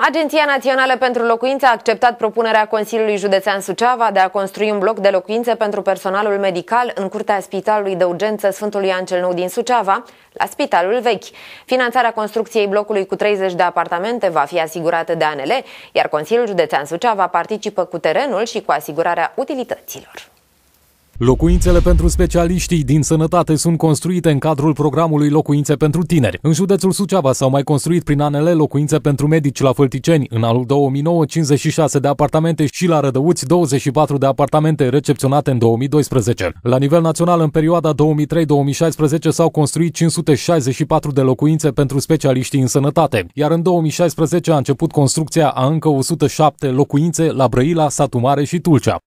Agenția Națională pentru Locuințe a acceptat propunerea Consiliului Județean Suceava de a construi un bloc de locuințe pentru personalul medical în curtea Spitalului de Urgență Sfântului Ancel Nou din Suceava, la Spitalul Vechi. Finanțarea construcției blocului cu 30 de apartamente va fi asigurată de ANL, iar Consiliul Județean Suceava participă cu terenul și cu asigurarea utilităților. Locuințele pentru specialiștii din sănătate sunt construite în cadrul programului Locuințe pentru tineri. În județul Suceava s-au mai construit prin anele locuințe pentru medici la Fălticeni, în anul 2009 56 de apartamente și la Rădăuți 24 de apartamente recepționate în 2012. La nivel național, în perioada 2003-2016 s-au construit 564 de locuințe pentru specialiștii în sănătate, iar în 2016 a început construcția a încă 107 locuințe la Brăila, Satu Mare și Tulcea.